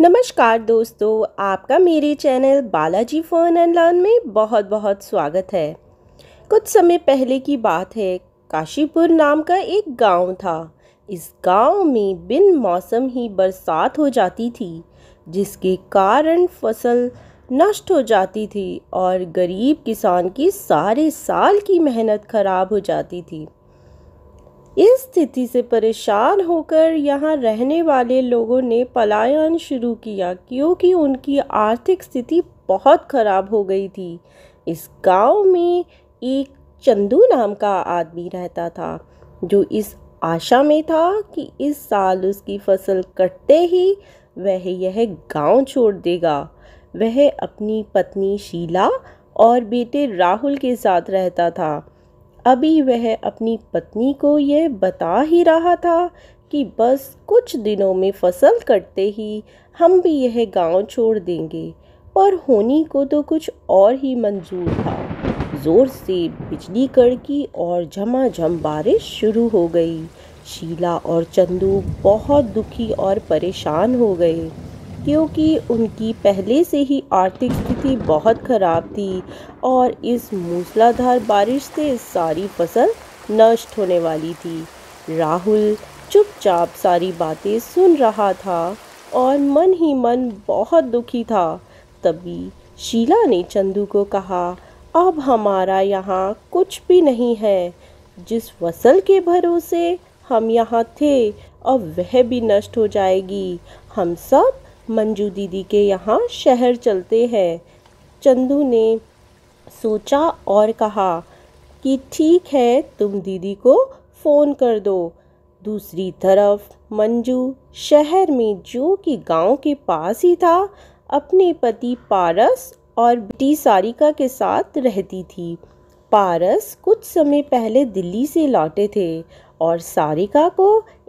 नमस्कार दोस्तों आपका मेरे channel Balaji phone and learn में बहुत बहुत स्वागत है कुछ समय पहले की बात है काशीपुर नाम का एक गांव था इस गांव में बिन मौसम ही बरसात हो जाती थी जिसके कारण फसल नष्ट हो जाती थी और गरीब किसान की सारे साल की मेहनत खराब हो जाती थी इस स्थिति से परेशान होकर यहाँ रहने वाले लोगों ने पलायन शुरू किया क्योंकि उनकी आर्थिक स्थिति बहुत ख़राब हो गई थी इस गांव में एक चंदू नाम का आदमी रहता था जो इस आशा में था कि इस साल उसकी फसल कटते ही वह यह गांव छोड़ देगा वह अपनी पत्नी शीला और बेटे राहुल के साथ रहता था अभी वह अपनी पत्नी को यह बता ही रहा था कि बस कुछ दिनों में फसल कटते ही हम भी यह गांव छोड़ देंगे पर होनी को तो कुछ और ही मंजूर था ज़ोर से बिजली कड़की और झमाझम बारिश शुरू हो गई शीला और चंदू बहुत दुखी और परेशान हो गए क्योंकि उनकी पहले से ही आर्थिक स्थिति बहुत ख़राब थी और इस मूसलाधार बारिश से सारी फसल नष्ट होने वाली थी राहुल चुपचाप सारी बातें सुन रहा था और मन ही मन बहुत दुखी था तभी शीला ने चंदू को कहा अब हमारा यहाँ कुछ भी नहीं है जिस फसल के भरोसे हम यहाँ थे अब वह भी नष्ट हो जाएगी हम सब मंजू दीदी के यहाँ शहर चलते हैं चंदू ने सोचा और कहा कि ठीक है तुम दीदी को फ़ोन कर दो दूसरी तरफ मंजू शहर में जो कि गांव के पास ही था अपने पति पारस और बेटी सारिका के साथ रहती थी पारस कुछ समय पहले दिल्ली से लौटे थे और सारिका को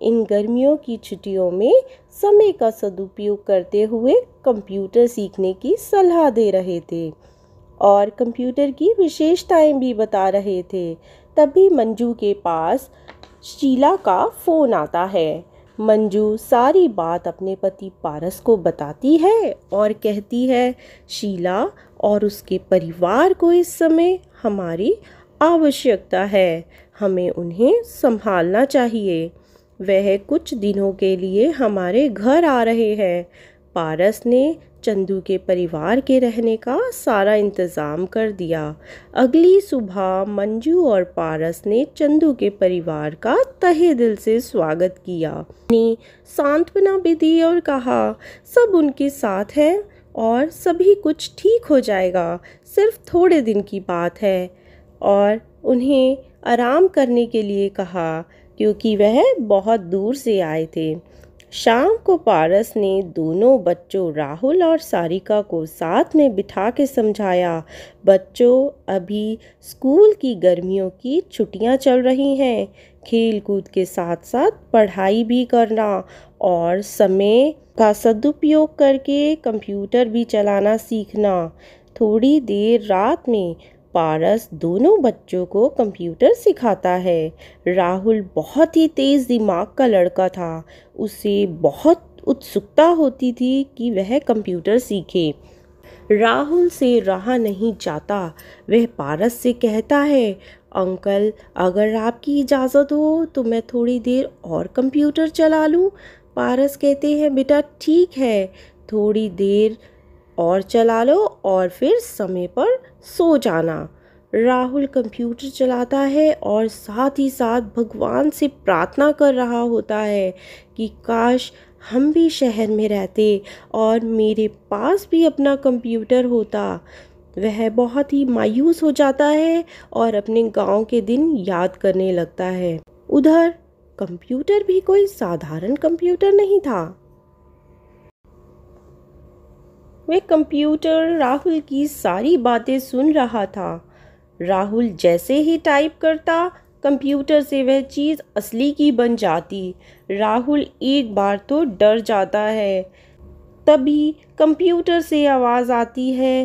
इन गर्मियों की छुट्टियों में समय का सदुपयोग करते हुए कंप्यूटर सीखने की सलाह दे रहे थे और कंप्यूटर की विशेषताएं भी बता रहे थे तभी मंजू के पास शीला का फ़ोन आता है मंजू सारी बात अपने पति पारस को बताती है और कहती है शीला और उसके परिवार को इस समय हमारी आवश्यकता है हमें उन्हें संभालना चाहिए वह कुछ दिनों के लिए हमारे घर आ रहे हैं पारस ने चंदू के परिवार के रहने का सारा इंतज़ाम कर दिया अगली सुबह मंजू और पारस ने चंदू के परिवार का तहे दिल से स्वागत किया उन्हें सांत्वना भी दी और कहा सब उनके साथ हैं और सभी कुछ ठीक हो जाएगा सिर्फ थोड़े दिन की बात है और उन्हें आराम करने के लिए कहा क्योंकि वह बहुत दूर से आए थे शाम को पारस ने दोनों बच्चों राहुल और सारिका को साथ में बिठा के समझाया बच्चों अभी स्कूल की गर्मियों की छुट्टियां चल रही हैं खेल कूद के साथ साथ पढ़ाई भी करना और समय का सदुपयोग करके कंप्यूटर भी चलाना सीखना थोड़ी देर रात में पारस दोनों बच्चों को कंप्यूटर सिखाता है राहुल बहुत ही तेज़ दिमाग का लड़का था उसे बहुत उत्सुकता होती थी कि वह कंप्यूटर सीखे राहुल से रहा नहीं जाता वह पारस से कहता है अंकल अगर आपकी इजाज़त हो तो मैं थोड़ी देर और कंप्यूटर चला लूँ पारस कहते हैं बेटा ठीक है थोड़ी देर और चला लो और फिर समय पर सो जाना राहुल कंप्यूटर चलाता है और साथ ही साथ भगवान से प्रार्थना कर रहा होता है कि काश हम भी शहर में रहते और मेरे पास भी अपना कंप्यूटर होता वह बहुत ही मायूस हो जाता है और अपने गांव के दिन याद करने लगता है उधर कंप्यूटर भी कोई साधारण कंप्यूटर नहीं था वह कंप्यूटर राहुल की सारी बातें सुन रहा था राहुल जैसे ही टाइप करता कंप्यूटर से वह चीज़ असली की बन जाती राहुल एक बार तो डर जाता है तभी कंप्यूटर से आवाज़ आती है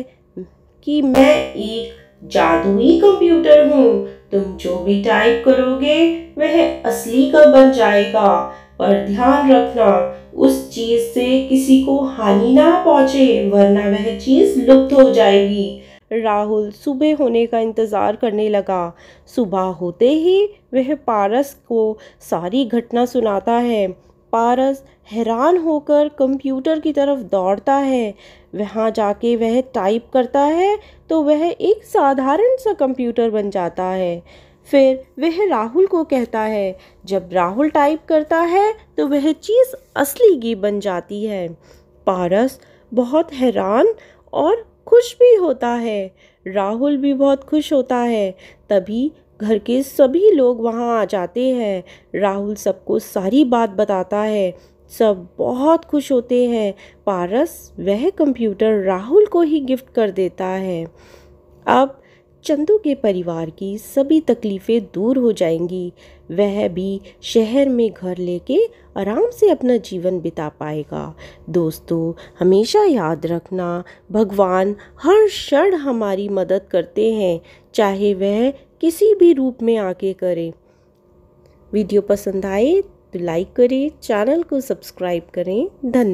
कि मैं एक जादुई कंप्यूटर हूँ तुम जो भी टाइप करोगे वह असली का बन जाएगा पर ध्यान रखना चीज से किसी को हानि ना पहुंचे वरना वह चीज लुप्त हो जाएगी राहुल सुबह होने का इंतज़ार करने लगा सुबह होते ही वह पारस को सारी घटना सुनाता है पारस हैरान होकर कंप्यूटर की तरफ दौड़ता है वहाँ जाके वह टाइप करता है तो वह एक साधारण सा कंप्यूटर बन जाता है फिर वह राहुल को कहता है जब राहुल टाइप करता है तो वह चीज़ असली की बन जाती है पारस बहुत हैरान और खुश भी होता है राहुल भी बहुत खुश होता है तभी घर के सभी लोग वहाँ आ जाते हैं राहुल सबको सारी बात बताता है सब बहुत खुश होते हैं पारस वह कंप्यूटर राहुल को ही गिफ्ट कर देता है अब चंदू के परिवार की सभी तकलीफ़ें दूर हो जाएंगी वह भी शहर में घर लेके आराम से अपना जीवन बिता पाएगा दोस्तों हमेशा याद रखना भगवान हर क्षण हमारी मदद करते हैं चाहे वह किसी भी रूप में आके करे वीडियो पसंद आए तो लाइक करें चैनल को सब्सक्राइब करें धन्यवाद